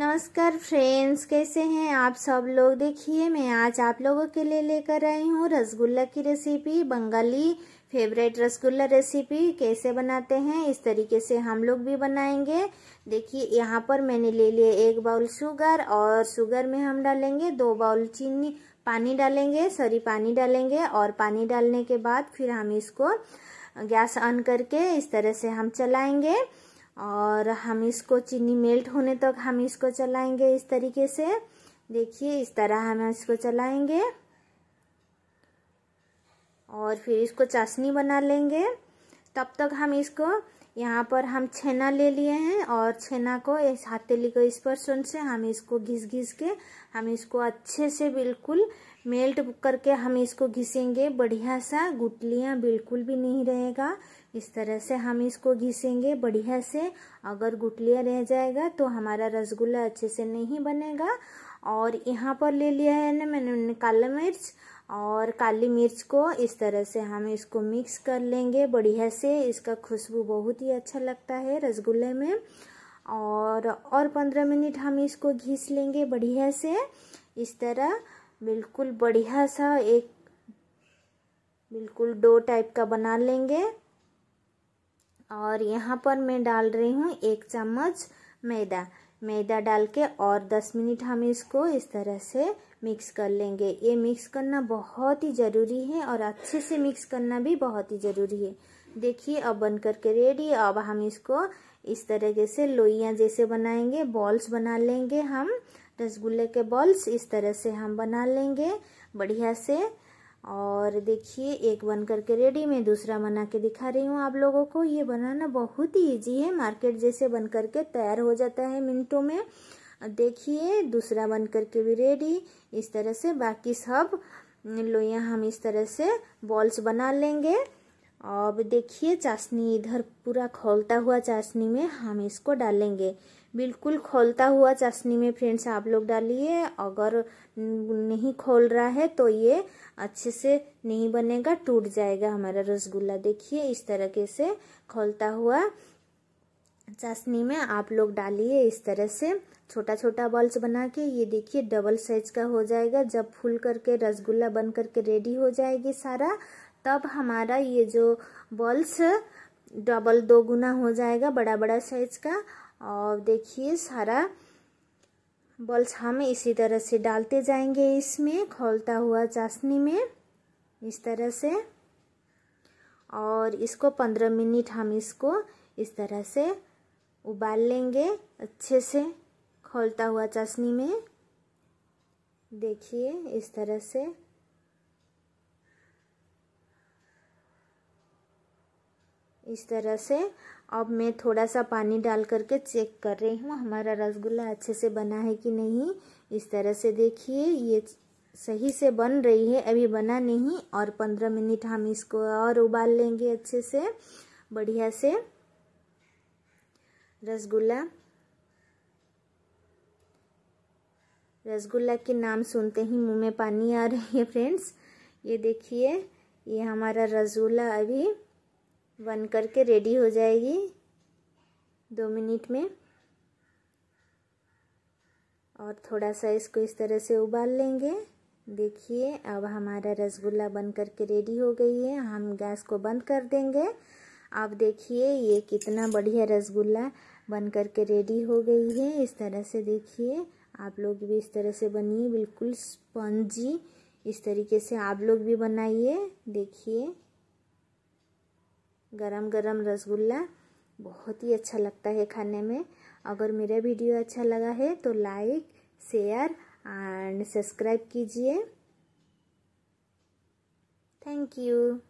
नमस्कार फ्रेंड्स कैसे हैं आप सब लोग देखिए मैं आज आप लोगों के लिए लेकर आई हूँ रसगुल्ला की recipe Bengali favourite rasgulla recipe कैसे बनाते हैं इस तरीके से हम लोग भी बनाएंगे देखिए यहाँ पर मैंने ले लिए एक बाउल शुगर और शुगर में हम डालेंगे दो बाउल चीनी पानी डालेंगे सॉरी पानी डालेंगे और पानी डालने के बाद फिर हम इसको गैस ऑन करके इस तरह से हम चलाएंगे और हम इसको चीनी मेल्ट होने तक तो हम इसको चलाएंगे इस तरीके से देखिए इस तरह हम इसको चलाएंगे और फिर इसको चाशनी बना लेंगे तब तक हम इसको यहाँ पर हम छेना ले लिए हैं और छेना को इस हाथेली को स्पर्शन से हम इसको घिस घिस के हम इसको अच्छे से बिल्कुल मेल्ट करके हम इसको घिसेंगे बढ़िया सा गुटलियाँ बिल्कुल भी नहीं रहेगा इस तरह से हम इसको घिसेंगे बढ़िया से अगर गुटलियाँ रह जाएगा तो हमारा रसगुल्ला अच्छे से नहीं बनेगा और यहाँ पर ले लिया है ना मैंने काला मिर्च और काली मिर्च को इस तरह से हम इसको मिक्स कर लेंगे बढ़िया से इसका खुशबू बहुत ही अच्छा लगता है रसगुल्ले में और और पंद्रह मिनट हम इसको घिस लेंगे बढ़िया से इस तरह बिल्कुल बढ़िया सा एक बिल्कुल डो टाइप का बना लेंगे और यहाँ पर मैं डाल रही हूँ एक चम्मच मैदा मैदा डाल के और 10 मिनट हम इसको इस तरह से मिक्स कर लेंगे ये मिक्स करना बहुत ही ज़रूरी है और अच्छे से मिक्स करना भी बहुत ही ज़रूरी है देखिए अब बन करके रेडी अब हम इसको इस तरीके से लोइयाँ जैसे बनाएंगे बॉल्स बना लेंगे हम रसगुल्ले के बॉल्स इस तरह से हम बना लेंगे बढ़िया से और देखिए एक बन करके रेडी मैं दूसरा बना के दिखा रही हूँ आप लोगों को ये बनाना बहुत ही ईजी है मार्केट जैसे बन करके तैयार हो जाता है मिनटों में देखिए दूसरा बन करके भी रेडी इस तरह से बाकी सब लोइया हम इस तरह से बॉल्स बना लेंगे अब देखिए चाशनी इधर पूरा खोलता हुआ चाशनी में हम इसको डालेंगे बिल्कुल खोलता हुआ चाशनी में फ्रेंड्स आप लोग डालिए अगर नहीं खोल रहा है तो ये अच्छे से नहीं बनेगा टूट जाएगा हमारा रसगुल्ला देखिए इस तरह के से खोलता हुआ चाशनी में आप लोग डालिए इस तरह से छोटा छोटा बॉल्स बना के ये देखिए डबल साइज का हो जाएगा जब फूल करके रसगुल्ला बन करके रेडी हो जाएगी सारा तब हमारा ये जो बॉल्स डबल दो गुना हो जाएगा बड़ा बड़ा साइज का और देखिए सारा बल्स हम इसी तरह से डालते जाएंगे इसमें खोलता हुआ चाशनी में इस तरह से और इसको पंद्रह मिनट हम इसको इस तरह से उबाल लेंगे अच्छे से खोलता हुआ चाशनी में देखिए इस तरह से इस तरह से अब मैं थोड़ा सा पानी डाल करके चेक कर रही हूँ हमारा रसगुल्ला अच्छे से बना है कि नहीं इस तरह से देखिए ये सही से बन रही है अभी बना नहीं और पंद्रह मिनट हम इसको और उबाल लेंगे अच्छे से बढ़िया से रसगुल्ला रसगुल्ला के नाम सुनते ही मुंह में पानी आ रही है फ्रेंड्स ये देखिए ये हमारा रसगुल्ला अभी बन करके रेडी हो जाएगी दो मिनट में और थोड़ा सा इसको इस तरह से उबाल लेंगे देखिए अब हमारा रसगुल्ला बन करके रेडी हो गई है हम गैस को बंद कर देंगे आप देखिए ये कितना बढ़िया रसगुल्ला बन करके रेडी हो गई है इस तरह से देखिए आप लोग भी इस तरह से बनिए बिल्कुल स्पंजी इस तरीके से आप लोग भी बनाइए देखिए गरम गरम रसगुल्ला बहुत ही अच्छा लगता है खाने में अगर मेरा वीडियो अच्छा लगा है तो लाइक शेयर एंड सब्सक्राइब कीजिए थैंक यू